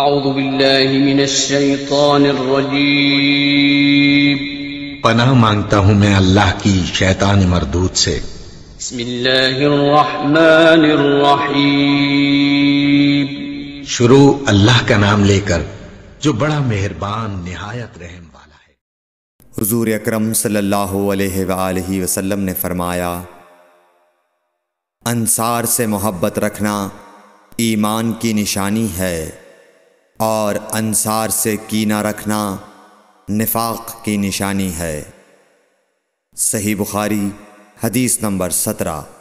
أعوذ بالله من الشيطان الرجيم पनाह मांगता हूं मैं अल्लाह की शैतान मरदूत से शुरू अल्लाह का नाम लेकर जो बड़ा मेहरबान निहायत रहम वाला है हुजूर अकरम सल्लल्लाहु अलैहि वसल्लम ने फरमाया अंसार से मोहब्बत रखना ईमान की निशानी है और अनसार से कीना रखना निफाक की निशानी है सही बुखारी हदीस नंबर सत्रह